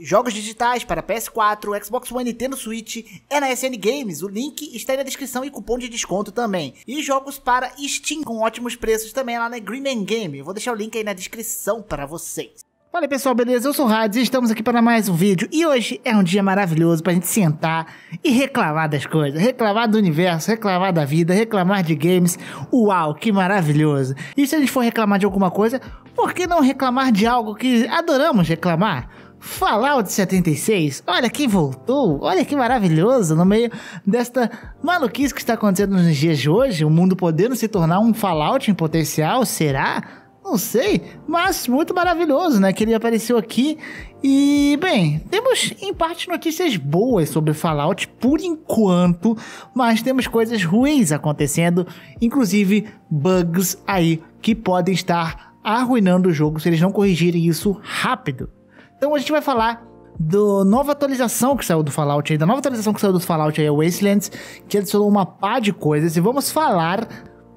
Jogos digitais para PS4, Xbox One, Nintendo Switch é na SN Games. O link está aí na descrição e cupom de desconto também. E jogos para Steam com ótimos preços também lá na Green Game. vou deixar o link aí na descrição para vocês. Fala aí, pessoal, beleza? Eu sou o Hades e estamos aqui para mais um vídeo. E hoje é um dia maravilhoso para a gente sentar e reclamar das coisas, reclamar do universo, reclamar da vida, reclamar de games. Uau, que maravilhoso! E se a gente for reclamar de alguma coisa, por que não reclamar de algo que adoramos reclamar? Fallout 76, olha que voltou, olha que maravilhoso, no meio desta maluquice que está acontecendo nos dias de hoje, o mundo podendo se tornar um Fallout em potencial, será? Não sei, mas muito maravilhoso, né? Que ele apareceu aqui. E, bem, temos em parte notícias boas sobre Fallout por enquanto, mas temos coisas ruins acontecendo, inclusive bugs aí que podem estar arruinando o jogo se eles não corrigirem isso rápido. Então a gente vai falar da nova atualização que saiu do Fallout aí, da nova atualização que saiu do Fallout aí, Wastelands, que adicionou uma pá de coisas. E vamos falar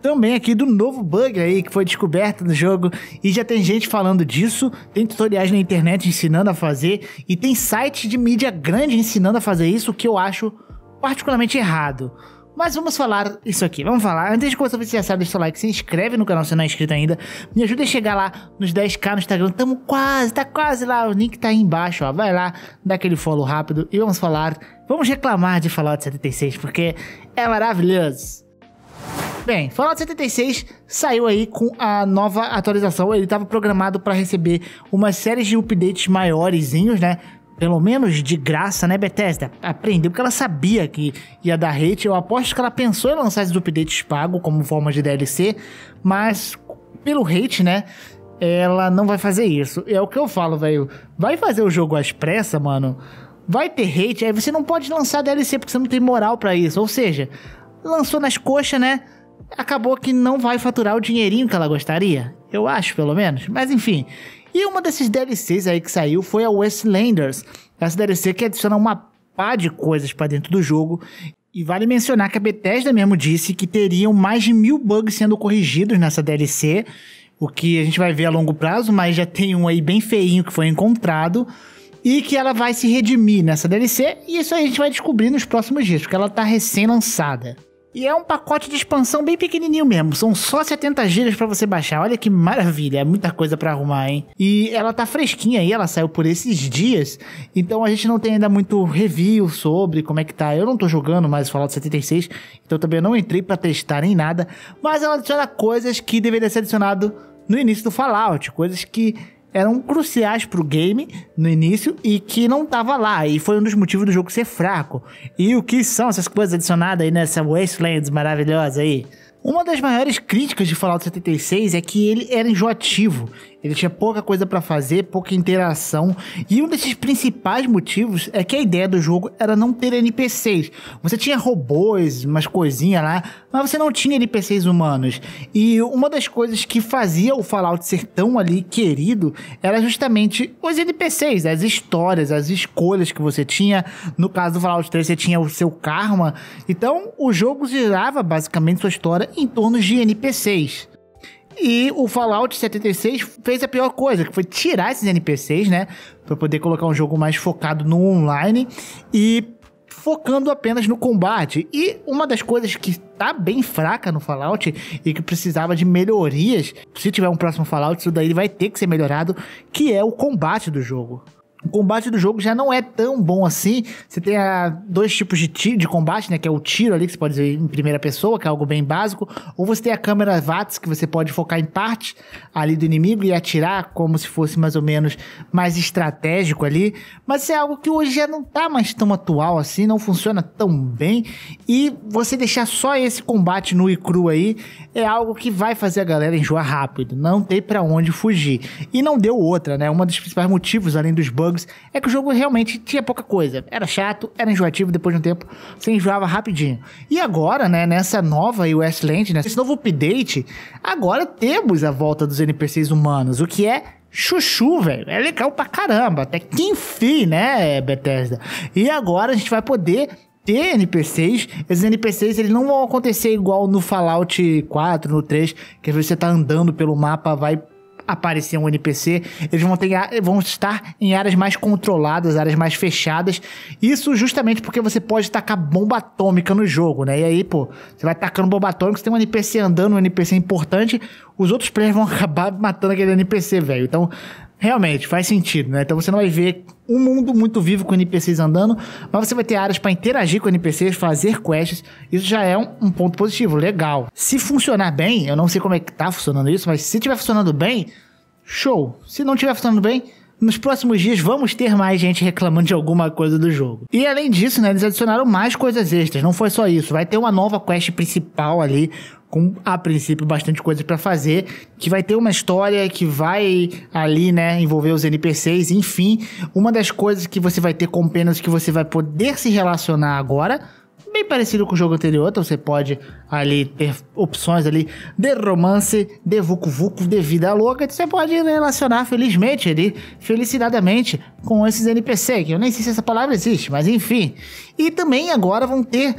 também aqui do novo bug aí que foi descoberto no jogo e já tem gente falando disso, tem tutoriais na internet ensinando a fazer e tem site de mídia grande ensinando a fazer isso, o que eu acho particularmente errado. Mas vamos falar isso aqui, vamos falar. Antes de começar, você já sabe, deixa o like, se inscreve no canal se não é inscrito ainda. Me ajuda a chegar lá nos 10k no Instagram, tamo quase, tá quase lá, o link tá aí embaixo, ó. Vai lá, dá aquele follow rápido e vamos falar, vamos reclamar de Fallout 76, porque é maravilhoso. Bem, Fallout 76 saiu aí com a nova atualização. Ele estava programado para receber uma série de updates maiores, né? pelo menos de graça, né, Bethesda? Aprendeu porque ela sabia que ia dar hate. Eu aposto que ela pensou em lançar esses updates pagos como forma de DLC, mas pelo hate, né? Ela não vai fazer isso. É o que eu falo, velho. Vai fazer o jogo às pressas, mano. Vai ter hate, aí você não pode lançar DLC porque você não tem moral para isso. Ou seja, lançou nas coxas, né? Acabou que não vai faturar o dinheirinho que ela gostaria eu acho pelo menos. Mas enfim. E uma desses DLCs aí que saiu foi a Westlanders. Essa DLC que adiciona uma pá de coisas para dentro do jogo. E vale mencionar que a Bethesda mesmo disse que teriam mais de mil bugs sendo corrigidos nessa DLC, o que a gente vai ver a longo prazo, mas já tem um aí bem feinho que foi encontrado e que ela vai se redimir nessa DLC, e isso aí a gente vai descobrir nos próximos dias, porque ela tá recém-lançada. E é um pacote de expansão bem pequenininho mesmo. São só 70 gigas para você baixar. Olha que maravilha, é muita coisa para arrumar, hein? E ela tá fresquinha aí, ela saiu por esses dias. Então a gente não tem ainda muito review sobre como é que tá. Eu não tô jogando mais Fallout 76, então também não entrei para testar nem nada, mas ela adiciona coisas que deveria ser adicionado no início do Fallout, coisas que eram cruciais pro game no início e que não tava lá. E foi um dos motivos do jogo ser fraco. E o que são essas coisas adicionadas aí nessa Wastelands maravilhosa aí? Uma das maiores críticas de Fallout 76 é que ele era enjoativo ele tinha pouca coisa para fazer, pouca interação, e um desses principais motivos é que a ideia do jogo era não ter NPCs. Você tinha robôs, umas coisinhas lá, mas você não tinha NPCs humanos. E uma das coisas que fazia o Fallout ser tão ali querido era justamente os NPCs, as histórias, as escolhas que você tinha. No caso do Fallout 3, você tinha o seu karma. Então, o jogo girava basicamente sua história em torno de NPCs. E o Fallout 76 fez a pior coisa, que foi tirar esses NPCs, né? Pra poder colocar um jogo mais focado no online e focando apenas no combate. E uma das coisas que tá bem fraca no Fallout e que precisava de melhorias, se tiver um próximo Fallout, isso daí vai ter que ser melhorado, que é o combate do jogo o combate do jogo já não é tão bom assim. Você tem a, ah, dois tipos de, tiro, de combate, né? Que é o tiro ali, que você pode ver em primeira pessoa, que é algo bem básico. Ou você tem a câmera VATS, que você pode focar em parte ali do inimigo e atirar como se fosse mais ou menos mais estratégico ali. Mas é algo que hoje já não tá mais tão atual assim, não funciona tão bem. E você deixar só esse combate nu e cru aí é algo que vai fazer a galera enjoar rápido. Não tem para onde fugir. E não deu outra, né? Um dos principais motivos, além dos bugs bugs, é que o jogo realmente tinha pouca coisa. Era chato, era enjoativo, depois de um tempo você enjoava rapidinho. E agora, né, nessa nova iOS Land, nesse né, novo update, agora temos a volta dos NPCs humanos, o que é chuchu, velho. É legal pra caramba. Até que enfim, né, Bethesda? E agora a gente vai poder ter NPCs. Esses NPCs eles não vão acontecer igual no Fallout 4, no 3, que às vezes você tá andando pelo mapa, vai aparecer um NPC, eles vão, ter, vão estar em áreas mais controladas, áreas mais fechadas. Isso justamente porque você pode tacar bomba atômica no jogo, né? E aí, pô, você vai tacando bomba atômica, você tem um NPC andando, um NPC importante, os outros players vão acabar matando aquele NPC, velho. Então, Realmente, faz sentido, né? Então você não vai ver um mundo muito vivo com NPCs andando, mas você vai ter áreas para interagir com NPCs, fazer quests. Isso já é um, um, ponto positivo, legal. Se funcionar bem, eu não sei como é que tá funcionando isso, mas se tiver funcionando bem, show. Se não tiver funcionando bem, nos próximos dias vamos ter mais gente reclamando de alguma coisa do jogo. E além disso, né, eles adicionaram mais coisas extras, não foi só isso. Vai ter uma nova quest principal ali, com a princípio bastante coisa para fazer, que vai ter uma história que vai ali, né, envolver os NPCs, enfim, uma das coisas que você vai ter com penas que você vai poder se relacionar agora, bem parecido com o jogo anterior, então você pode ali ter opções ali de romance, de vucu vucu, de vida louca, então você pode relacionar felizmente ali, felicidadamente com esses NPC, que eu nem sei se essa palavra existe, mas enfim. E também agora vão ter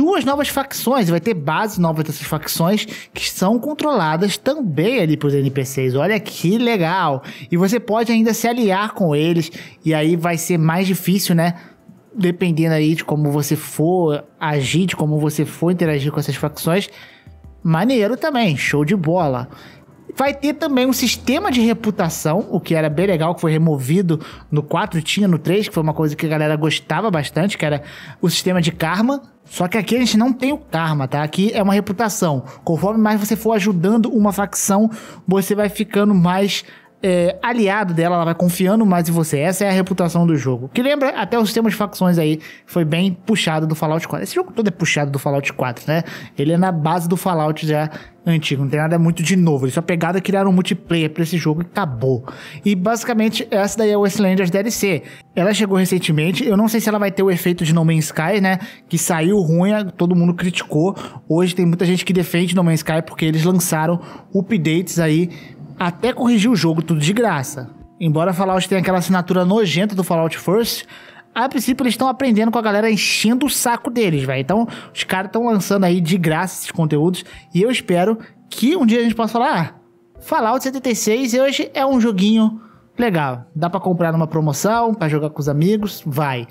duas novas facções, vai ter bases novas dessas facções que são controladas também ali pelos NPCs. Olha que legal! E você pode ainda se aliar com eles, e aí vai ser mais difícil, né? Dependendo aí de como você for agir, de como você for interagir com essas facções. Maneiro também, show de bola. Vai ter também um sistema de reputação, o que era bem legal, que foi removido no 4, tinha no 3, que foi uma coisa que a galera gostava bastante, que era o sistema de karma. Só que aqui a gente não tem o karma, tá? Aqui é uma reputação. Conforme mais você for ajudando uma facção, você vai ficando mais é, aliado dela, ela vai confiando mais em você. Essa é a reputação do jogo. Que lembra até o sistema de facções aí, foi bem puxado do Fallout 4. Esse jogo todo é puxado do Fallout 4, né? Ele é na base do Fallout já antigo, não tem nada muito de novo. Ele só pegada e criaram um multiplayer para esse jogo e acabou. E basicamente essa daí é o Westlanders DLC. Ela chegou recentemente, eu não sei se ela vai ter o efeito de No Man's Sky, né? Que saiu ruim, todo mundo criticou. Hoje tem muita gente que defende No Man's Sky porque eles lançaram updates aí até corrigir o jogo tudo de graça. Embora Fallout tenha aquela assinatura nojenta do Fallout First, a princípio eles estão aprendendo com a galera enchendo o saco deles, vai. Então, os caras estão lançando aí de graça esses conteúdos e eu espero que um dia a gente possa falar: ah, Fallout 76 hoje é um joguinho legal. Dá para comprar numa promoção, para jogar com os amigos, vai.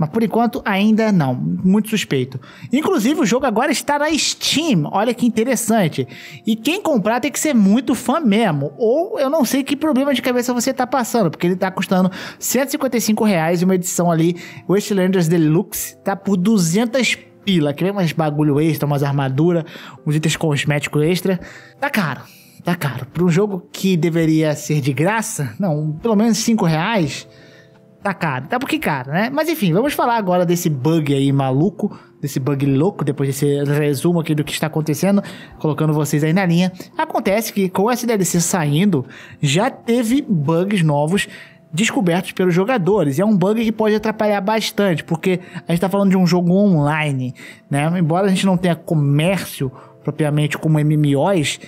Mas por enquanto ainda não, muito suspeito. Inclusive o jogo agora está na Steam, olha que interessante. E quem comprar tem que ser muito fã mesmo, ou eu não sei que problema de cabeça você está passando, porque ele está custando 155 reais uma edição ali, Wastelanders Deluxe, tá por 200 pila, Quer mais bagulho extra, umas armadura, uns itens cosméticos extra, tá caro. Tá caro. Para um jogo que deveria ser de graça, não, pelo menos 5 reais, Tá caro. Tá porque caro, né? Mas enfim, vamos falar agora desse bug aí maluco, desse bug louco, depois desse resumo aqui do que está acontecendo, colocando vocês aí na linha. Acontece que com essa DLC saindo, já teve bugs novos descobertos pelos jogadores. E é um bug que pode atrapalhar bastante, porque a gente tá falando de um jogo online, né? Embora a gente não tenha comércio propriamente como MMOs,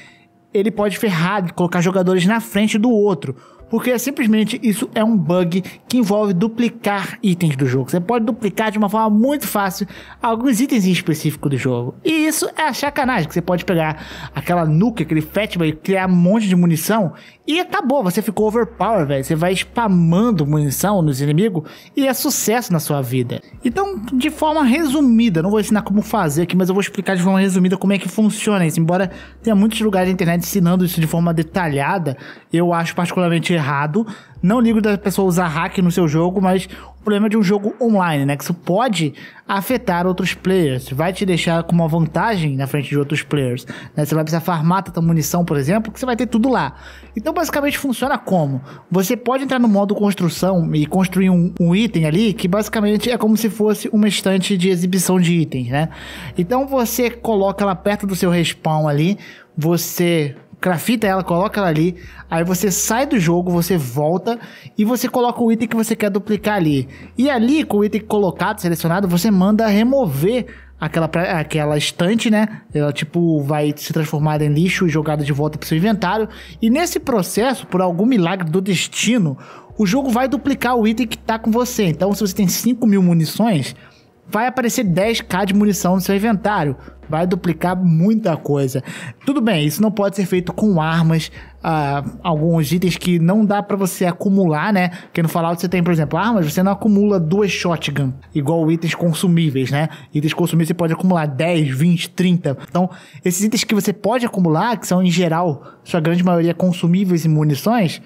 ele pode ferrar, colocar jogadores na frente do outro porque é simplesmente isso é um bug que envolve duplicar itens do jogo. Você pode duplicar de uma forma muito fácil alguns itens em específico do jogo. E isso é a sacanagem, que você pode pegar aquela nuca, aquele Fatman e criar um monte de munição e acabou, você ficou overpower, velho. Você vai spamando munição nos inimigos e é sucesso na sua vida. Então, de forma resumida, não vou ensinar como fazer aqui, mas eu vou explicar de forma resumida como é que funciona isso. Embora tenha muitos lugares na internet ensinando isso de forma detalhada, eu acho particularmente errado. Não ligo da pessoa usar hack no seu jogo, mas o problema é de um jogo online, né? Que isso pode afetar outros players, vai te deixar com uma vantagem na frente de outros players. Né? Você vai precisar farmar tanta munição, por exemplo, que você vai ter tudo lá. Então, basicamente, funciona como? Você pode entrar no modo construção e construir um, um item ali, que basicamente é como se fosse uma estante de exibição de itens, né? Então, você coloca ela perto do seu respawn ali, você Crafita, ela, coloca ela ali, aí você sai do jogo, você volta e você coloca o item que você quer duplicar ali. E ali, com o item colocado, selecionado, você manda remover aquela, aquela estante, né? Ela tipo vai se transformar em lixo e jogada de volta para seu inventário. E nesse processo, por algum milagre do destino, o jogo vai duplicar o item que tá com você. Então, se você tem 5 mil munições, vai aparecer 10k de munição no seu inventário. Vai duplicar muita coisa. Tudo bem, isso não pode ser feito com armas, ah, alguns itens que não dá para você acumular, né? Porque no Fallout você tem, por exemplo, armas, você não acumula duas shotgun, igual itens consumíveis, né? Itens consumíveis você pode acumular 10, 20, 30. Então, esses itens que você pode acumular, que são em geral, sua grande maioria consumíveis e munições,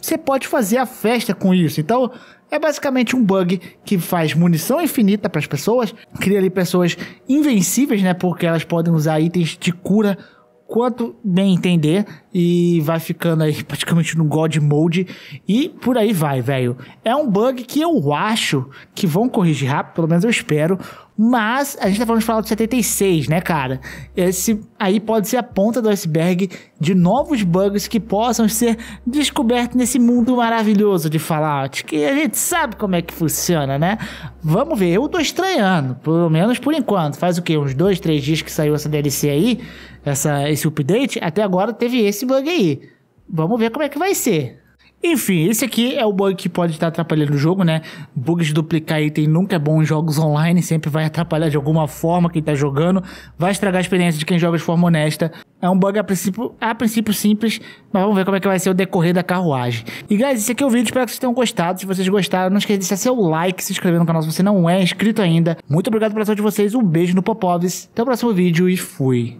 você pode fazer a festa com isso. Então, é basicamente um bug que faz munição infinita para as pessoas, cria ali pessoas invencíveis, né? Porque elas podem usar itens de cura quanto bem entender e vai ficando aí praticamente no God Mode e por aí vai, velho. É um bug que eu acho que vão corrigir rápido, pelo menos eu espero, mas a gente tá falando de Fallout 76, né, cara? Esse aí pode ser a ponta do iceberg de novos bugs que possam ser descobertos nesse mundo maravilhoso de Fallout, que a gente sabe como é que funciona, né? Vamos ver, eu tô estranhando, pelo menos por enquanto. Faz o quê? Uns dois, três dias que saiu essa DLC aí, essa, esse update, até agora teve esse bug aí. Vamos ver como é que vai ser. Enfim, esse aqui é o bug que pode estar atrapalhando o jogo, né? Bugs de duplicar item nunca é bom em jogos online, sempre vai atrapalhar de alguma forma quem tá jogando, vai estragar a experiência de quem joga de forma honesta. É um bug a princípio, a princípio simples, mas vamos ver como é que vai ser o decorrer da carruagem. E guys, esse aqui é o vídeo, espero que vocês tenham gostado. Se vocês gostaram, não esqueça de deixar seu like, se inscrever no canal se você não é inscrito ainda. Muito obrigado pela atenção de vocês, um beijo no Popovs, até o próximo vídeo e fui!